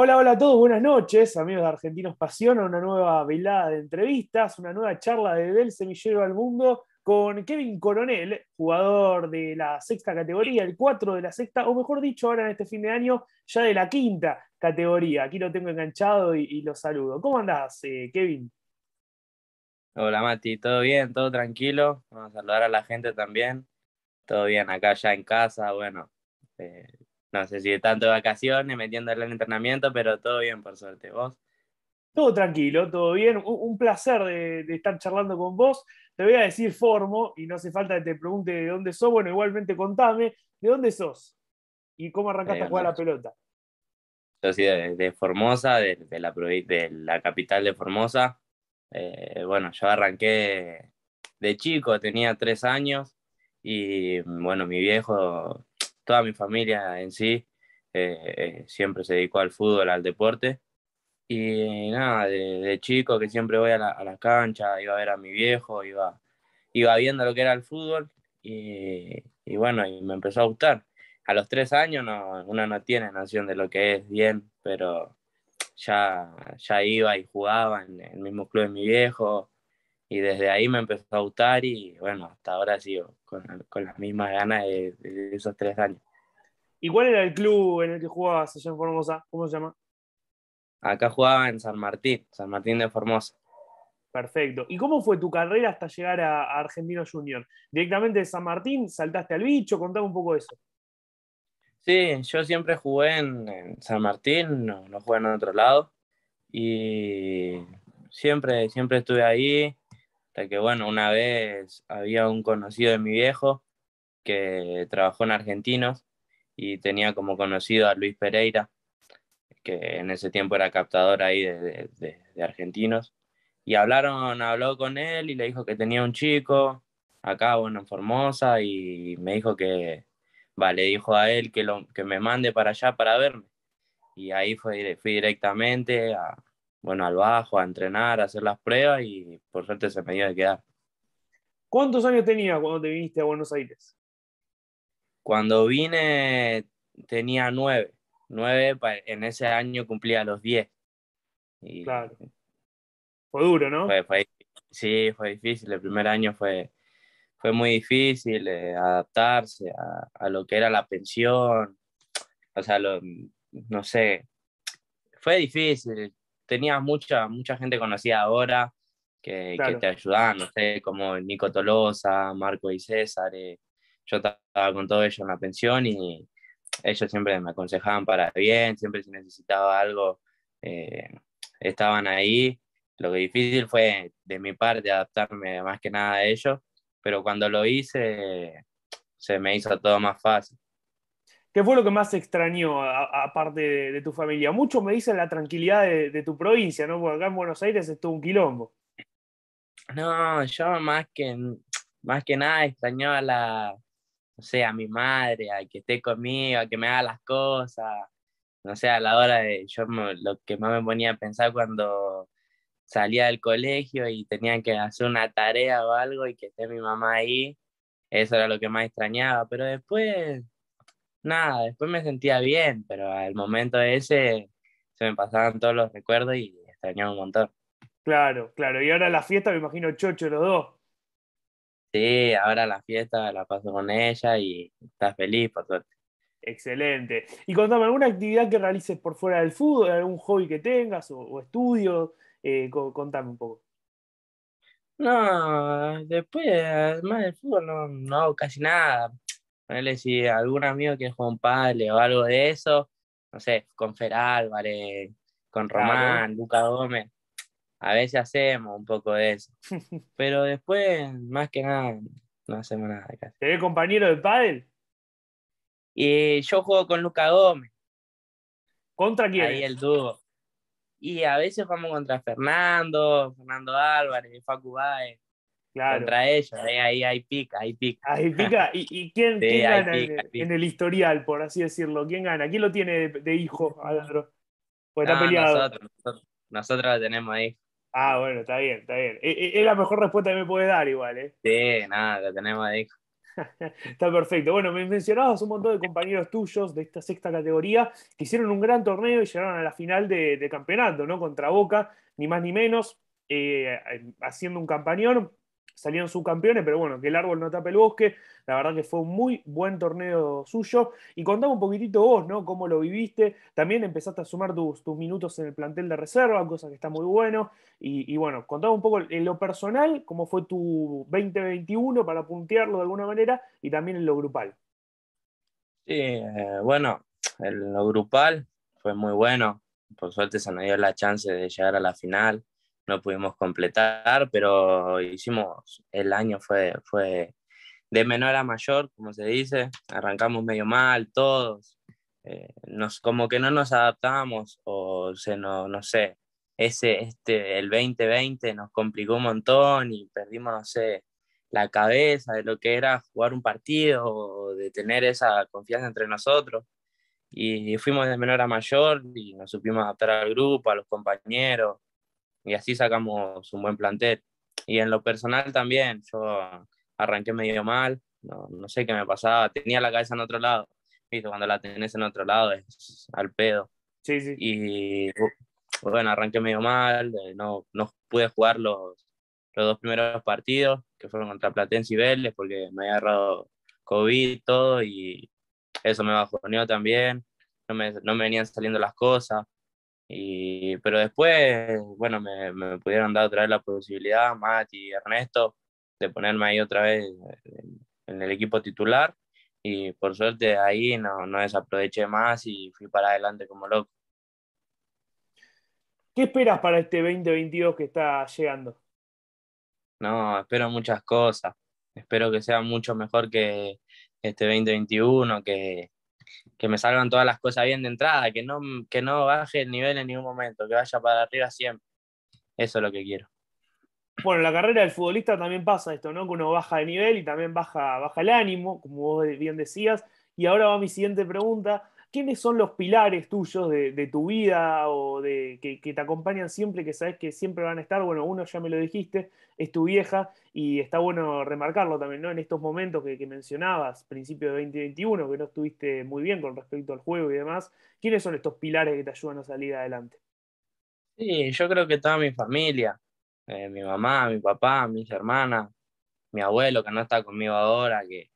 Hola, hola a todos, buenas noches, amigos de Argentinos Pasión, una nueva velada de entrevistas, una nueva charla de Del Semillero al Mundo con Kevin Coronel, jugador de la sexta categoría, el cuatro de la sexta, o mejor dicho, ahora en este fin de año, ya de la quinta categoría. Aquí lo tengo enganchado y, lo saludo. ¿Cómo andás, eh, Kevin? Hola, Mati, ¿todo bien? ¿Todo tranquilo? Vamos a saludar a la gente también. Todo bien, acá ya en casa, bueno, eh, no sé si de tanto vacaciones, metiéndole en entrenamiento, pero todo bien, por suerte. ¿Vos? Todo tranquilo, todo bien. Un, placer de, estar charlando con vos. Te voy a decir formo, y no hace falta que te pregunte de dónde sos. Bueno, igualmente contame, ¿de dónde sos? ¿Y cómo arrancaste a eh, jugar la pelota? Yo soy de, Formosa, de, la, capital de Formosa. Eh, bueno, yo arranqué de chico, tenía tres años, y bueno, mi viejo toda mi familia en sí eh, eh, siempre se dedicó al fútbol, al deporte. Y nada, de, chico que siempre voy a, la, las canchas, iba a ver a mi viejo, iba, iba viendo lo que era el fútbol y, bueno, y me empezó a gustar. A los tres años uno no tiene noción de lo que es bien, pero ya, ya iba y jugaba en el mismo club de mi viejo, y desde ahí me empezó a gustar y bueno, hasta ahora sigo con, con las mismas ganas de, esos tres años. ¿Y cuál era el club en el que jugabas allá en Formosa? ¿Cómo se llama? Acá jugaba en San Martín, San Martín de Formosa. Perfecto. ¿Y cómo fue tu carrera hasta llegar a, Argentino Junior? ¿Directamente de San Martín saltaste al bicho? Contame un poco de eso. Sí, yo siempre jugué en, San Martín, no, no jugué en otro lado. Y siempre, siempre estuve ahí que, bueno, una vez había un conocido de mi viejo que trabajó en Argentinos y tenía como conocido a Luis Pereira, que en ese tiempo era captador ahí de, Argentinos. Y hablaron, habló con él y le dijo que tenía un chico acá, bueno, en Formosa, y me dijo que, vale le dijo a él que, lo, que me mande para allá para verme. Y ahí fue, fui directamente a, bueno, al bajo, a entrenar, a hacer las pruebas y por suerte se me dio de quedar. ¿Cuántos años tenías cuando te viniste a Buenos Aires? Cuando vine tenía nueve. Nueve, en ese año cumplía los diez. claro. Fue duro, ¿no? sí, fue difícil. El primer año fue, fue muy difícil eh, adaptarse a, lo que era la pensión. O sea, no sé. Fue difícil. Tenía mucha, mucha gente conocida ahora que, que te ayudaba, no sé, como Nico Tolosa, Marco y César. Eh, yo estaba con todos ellos en la pensión y ellos siempre me aconsejaban para bien, siempre si necesitaba algo, eh, estaban ahí. Lo que difícil fue de mi parte adaptarme más que nada a ellos, pero cuando lo hice se me hizo todo más fácil. ¿Qué fue lo que más extrañó aparte de, tu familia? Mucho me dicen la tranquilidad de, tu provincia, ¿no? Porque acá en Buenos Aires estuvo un quilombo. No, yo más que, más que nada extrañaba la, no sé, a mi madre, a que esté conmigo, a que me haga las cosas. No sé, a la hora de, yo lo que más me ponía a pensar cuando salía del colegio y tenía que hacer una tarea o algo y que esté mi mamá ahí, eso era lo que más extrañaba. Pero después nada, después me sentía bien, pero al momento ese se me pasaban todos los recuerdos y extrañaba un montón. Claro, claro. Y ahora la fiesta, me imagino, chocho los dos. Sí, ahora la fiesta la paso con ella y estás feliz, por suerte. Excelente. Y contame, ¿alguna actividad que realices por fuera del fútbol? ¿Algún hobby que tengas o, estudios? Eh, contame un poco. No, después, además del fútbol, no, no hago casi nada si algún amigo que juega un padre o algo de eso, no sé, con Fer Álvarez, con Román, Luca Gómez, a veces hacemos un poco de eso. Pero después, más que nada, no hacemos nada casi. ¿Te compañero de padre? Y yo juego con Luca Gómez. ¿Contra quién? Ahí el dúo. Y a veces vamos contra Fernando, Fernando Álvarez, Facu Baez. Contra ellos, eh, ahí, ahí, pica, ahí pica. Ahí pica. ¿Y, y quién, gana en, el historial, por así decirlo? ¿Quién gana? ¿Quién lo tiene de, hijo Alandro? Pues está peleado. Nosotros, nosotros, lo tenemos ahí. Ah, bueno, está bien, está bien. E, e, es, la mejor respuesta que me puedes dar, igual, ¿eh? Sí, nada, lo tenemos ahí. Está perfecto. Bueno, me mencionabas un montón de compañeros tuyos de esta sexta categoría que hicieron un gran torneo y llegaron a la final de, de campeonato, ¿no? Contra Boca, ni más ni menos, eh, haciendo un campañón salieron subcampeones, pero bueno, que el árbol no tape el bosque. La verdad que fue un muy buen torneo suyo. Y contame un poquitito vos, ¿no? Cómo lo viviste. También empezaste a sumar tus, minutos en el plantel de reserva, cosa que está muy bueno. Y, bueno, contame un poco en lo personal, cómo fue tu 2021 para puntearlo de alguna manera y también en lo grupal. Sí, eh, bueno, en lo grupal fue muy bueno. Por suerte se nos dio la chance de llegar a la final no pudimos completar, pero hicimos, el año fue, fue de menor a mayor, como se dice, arrancamos medio mal todos, eh, nos, como que no nos adaptamos o se no, sé, ese, este, el 2020 nos complicó un montón y perdimos, no sé, la cabeza de lo que era jugar un partido o de tener esa confianza entre nosotros. Y fuimos de menor a mayor y nos supimos adaptar al grupo, a los compañeros, y así sacamos un buen plantel. Y en lo personal también, yo arranqué medio mal, no, no sé qué me pasaba, tenía la cabeza en otro lado, Y Cuando la tenés en otro lado es al pedo. Sí, sí. Y bueno, arranqué medio mal, eh, no, no pude jugar los, los dos primeros partidos, que fueron contra Platense y Vélez, porque me había agarrado COVID todo y eso me bajoneó también, no me, no me venían saliendo las cosas, y, pero después, bueno, me, pudieron dar otra vez la posibilidad, Matt y Ernesto, de ponerme ahí otra vez en, el equipo titular. Y por suerte ahí no, no desaproveché más y fui para adelante como loco. ¿Qué esperas para este 2022 que está llegando? No, espero muchas cosas. Espero que sea mucho mejor que este 2021, que, que me salgan todas las cosas bien de entrada, que no, que no baje el nivel en ningún momento, que vaya para arriba siempre. Eso es lo que quiero. Bueno, la carrera del futbolista también pasa esto, ¿no? Que uno baja de nivel y también baja, baja el ánimo, como vos bien decías. Y ahora va mi siguiente pregunta. ¿quiénes son los pilares tuyos de, tu vida o de que, te acompañan siempre, que sabes que siempre van a estar? Bueno, uno ya me lo dijiste, es tu vieja y está bueno remarcarlo también, ¿no? En estos momentos que, mencionabas, principio de 2021, que no estuviste muy bien con respecto al juego y demás, ¿quiénes son estos pilares que te ayudan a salir adelante? Sí, yo creo que toda mi familia, eh, mi mamá, mi papá, mis hermanas, mi abuelo que no está conmigo ahora, que,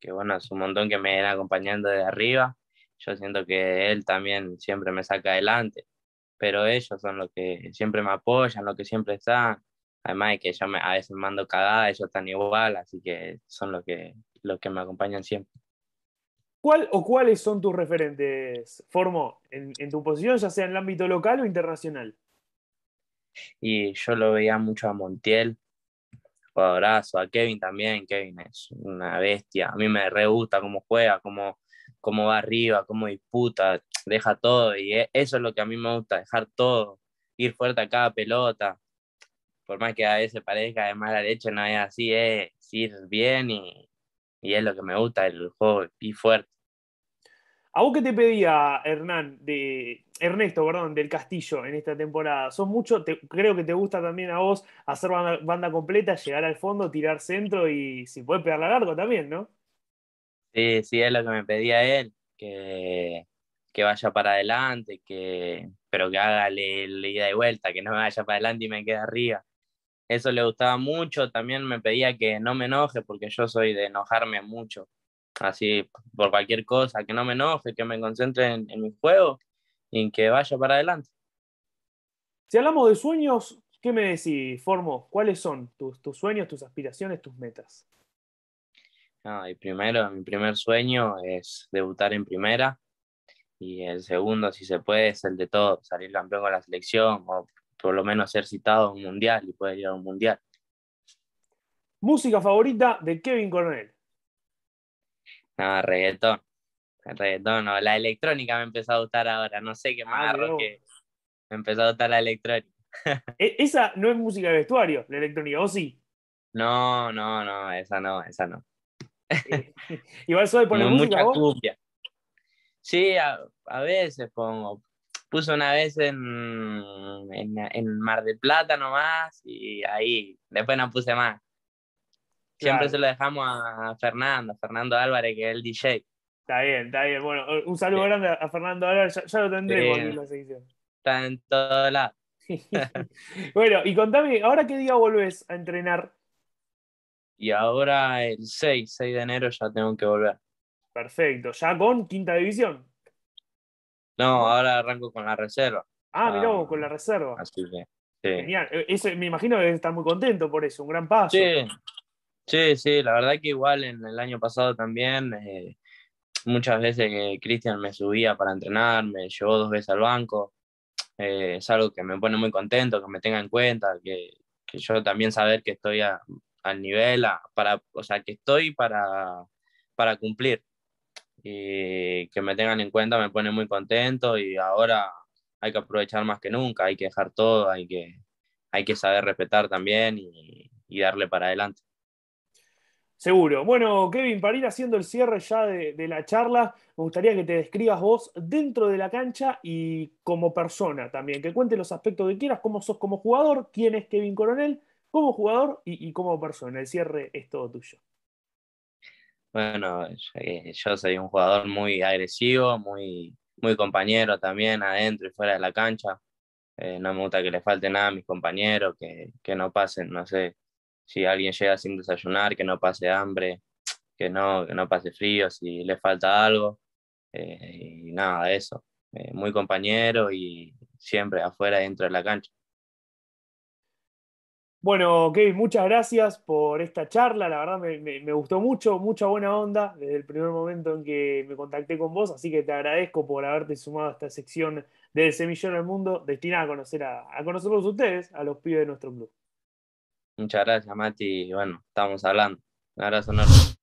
que bueno, es un montón que me viene acompañando desde arriba yo siento que él también siempre me saca adelante, pero ellos son los que siempre me apoyan, los que siempre están. Además de que yo me, a veces mando cagada, ellos están igual, así que son los que, los que me acompañan siempre. ¿Cuál o cuáles son tus referentes, Formo, en, tu posición, ya sea en el ámbito local o internacional? Y yo lo veía mucho a Montiel, abrazo a Kevin también, Kevin es una bestia, a mí me re gusta cómo juega, cómo, cómo va arriba, cómo disputa, deja todo. Y e, eso es lo que a mí me gusta, dejar todo, ir fuerte a cada pelota. Por más que a veces parezca de mala leche, no es así, es ir bien y, es lo que me gusta el juego, ir fuerte. ¿A vos qué te pedía Hernán, de, Ernesto, perdón, del Castillo en esta temporada? son mucho, creo que te gusta también a vos hacer banda, completa, llegar al fondo, tirar centro y si podés pegar largo también, ¿no? Sí, sí, es lo que me pedía él, que, vaya para adelante, que, pero que haga la ida y vuelta, que no me vaya para adelante y me quede arriba. Eso le gustaba mucho, también me pedía que no me enoje, porque yo soy de enojarme mucho, así por cualquier cosa, que no me enoje, que me concentre en, mi juego y que vaya para adelante. Si hablamos de sueños, ¿qué me decís, Formo? ¿Cuáles son tus sueños, tus aspiraciones, tus metas? No, primero, mi primer sueño es debutar en primera y el segundo, si se puede, es el de todo, salir campeón con la selección o por lo menos ser citado a un mundial y poder ir a un mundial. Música favorita de Kevin Cornell. No, reggaetón. no. La electrónica me empezó a gustar ahora. No sé qué ah, más que me empezó a gustar la electrónica. E, esa no es música de vestuario, la electrónica, ¿o sí? No, no, no, esa no, esa no. Igual suele poner Mucha Sí, a, veces pongo. Puse una vez en, en, Mar del Plata nomás y ahí, después no puse más. Siempre se lo dejamos a Fernando, Fernando Álvarez, que es el DJ. Está bien, está bien. Bueno, un saludo grande a Fernando Álvarez, ya, lo tendré la Está en todos lados. bueno, y contame, ¿ahora qué día volvés a entrenar? y ahora el 6, 6 de enero ya tengo que volver. Perfecto, ¿ya con quinta división? No, ahora arranco con la reserva. Ah, mira ah, con la reserva. Así que, sí. Genial, eh, me imagino que estar muy contento por eso, un gran paso. Sí, sí, sí la verdad que igual en el año pasado también, eh, muchas veces que Cristian me subía para entrenar, me llevó dos veces al banco, eh, es algo que me pone muy contento, que me tenga en cuenta, que, que yo también saber que estoy a, al nivel, para, o sea, que estoy para, para cumplir. Y que me tengan en cuenta me pone muy contento y ahora hay que aprovechar más que nunca, hay que dejar todo, hay que, hay que saber respetar también y, darle para adelante. Seguro. Bueno, Kevin, para ir haciendo el cierre ya de, la charla, me gustaría que te describas vos dentro de la cancha y como persona también, que cuentes los aspectos que quieras, cómo sos como jugador, quién es Kevin Coronel como jugador y, como persona. El cierre es todo tuyo. Bueno, yo soy un jugador muy agresivo, muy, muy compañero también adentro y fuera de la cancha. Eh, no me gusta que le falte nada a mis compañeros, que, no pasen, no sé, si alguien llega sin desayunar, que no pase hambre, que no, no pase frío, si le falta algo. Eh, y nada, eso. Eh, muy compañero y siempre afuera, dentro de la cancha. Bueno, Kevin, muchas gracias por esta charla. La verdad me, gustó mucho, mucha buena onda desde el primer momento en que me contacté con vos. Así que te agradezco por haberte sumado a esta sección del Semillón del Mundo destinada a conocer a, a conocerlos ustedes, a los pibes de nuestro club. Muchas gracias, Mati. Bueno, estamos hablando. Un abrazo enorme.